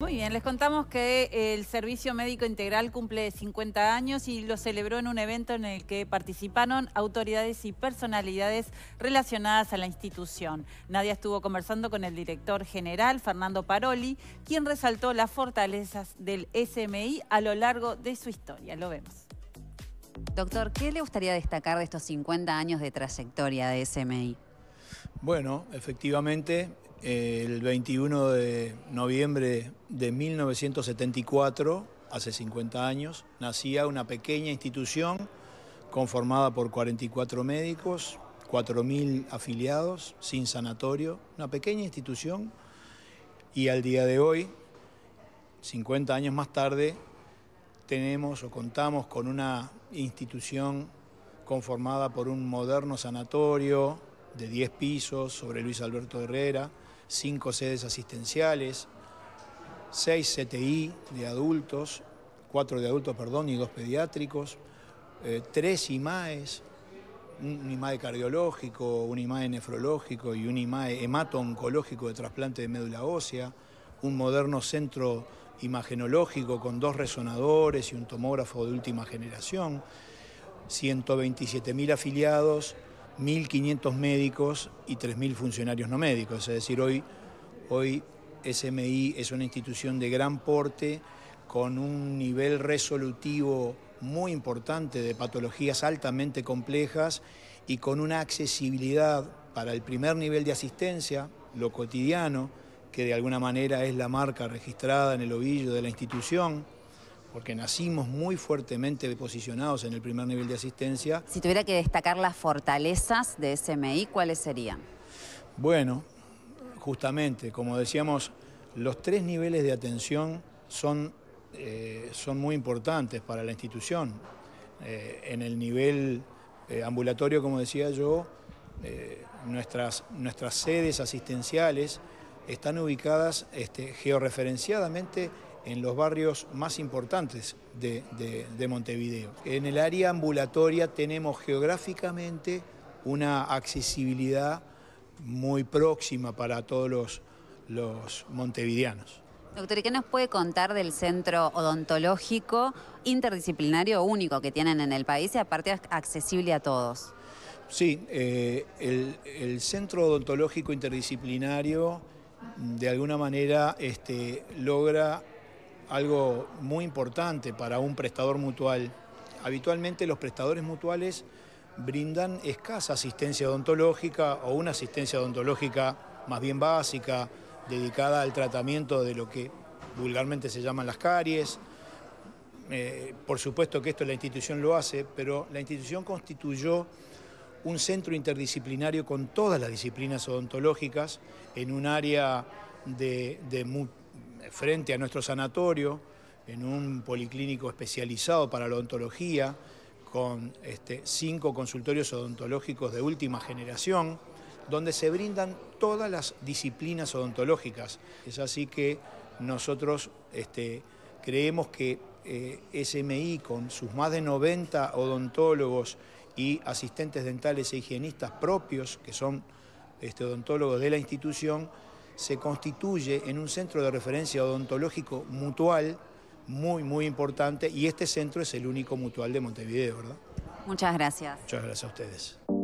Muy bien, les contamos que el Servicio Médico Integral cumple 50 años y lo celebró en un evento en el que participaron autoridades y personalidades relacionadas a la institución. Nadia estuvo conversando con el director general, Fernando Paroli, quien resaltó las fortalezas del SMI a lo largo de su historia. Lo vemos. Doctor, ¿qué le gustaría destacar de estos 50 años de trayectoria de SMI? Bueno, efectivamente, el 21 de noviembre de 1974, hace 50 años, nacía una pequeña institución conformada por 44 médicos, 4.000 afiliados, sin sanatorio, una pequeña institución y al día de hoy, 50 años más tarde, tenemos o contamos con una institución conformada por un moderno sanatorio de 10 pisos sobre Luis Alberto Herrera, cinco sedes asistenciales, seis CTI de adultos, cuatro de adultos, perdón, y dos pediátricos, eh, tres IMAES, un IMAE cardiológico, un IMAE nefrológico y un IMAE hemato-oncológico de trasplante de médula ósea, un moderno centro imagenológico con dos resonadores y un tomógrafo de última generación, 127.000 afiliados, 1.500 médicos y 3.000 funcionarios no médicos. Es decir, hoy, hoy SMI es una institución de gran porte, con un nivel resolutivo muy importante de patologías altamente complejas y con una accesibilidad para el primer nivel de asistencia, lo cotidiano, que de alguna manera es la marca registrada en el ovillo de la institución porque nacimos muy fuertemente posicionados en el primer nivel de asistencia. Si tuviera que destacar las fortalezas de SMI, ¿cuáles serían? Bueno, justamente, como decíamos, los tres niveles de atención son, eh, son muy importantes para la institución. Eh, en el nivel eh, ambulatorio, como decía yo, nuestras, nuestras sedes asistenciales están ubicadas este, georreferenciadamente en los barrios más importantes de, Montevideo. En el área ambulatoria tenemos geográficamente una accesibilidad muy próxima para todos los, los montevideanos. Doctor, ¿qué nos puede contar del centro odontológico interdisciplinario único que tienen en el país y aparte accesible a todos? Sí, eh, el, centro odontológico interdisciplinario de alguna manera este, logra algo muy importante para un prestador mutual. Habitualmente los prestadores mutuales brindan escasa asistencia odontológica o una asistencia odontológica más bien básica, dedicada al tratamiento de lo que vulgarmente se llaman las caries. Eh, por supuesto que esto la institución lo hace, pero la institución constituyó un centro interdisciplinario con todas las disciplinas odontológicas en un área de, de, frente a nuestro sanatorio, en un policlínico especializado para la odontología, con este, cinco consultorios odontológicos de última generación, donde se brindan todas las disciplinas odontológicas. Es así que nosotros este, creemos que eh, SMI, con sus más de 90 odontólogos y asistentes dentales e higienistas propios, que son este, odontólogos de la institución, se constituye en un centro de referencia odontológico mutual muy, muy importante y este centro es el único mutual de Montevideo, ¿verdad? Muchas gracias. Muchas gracias a ustedes.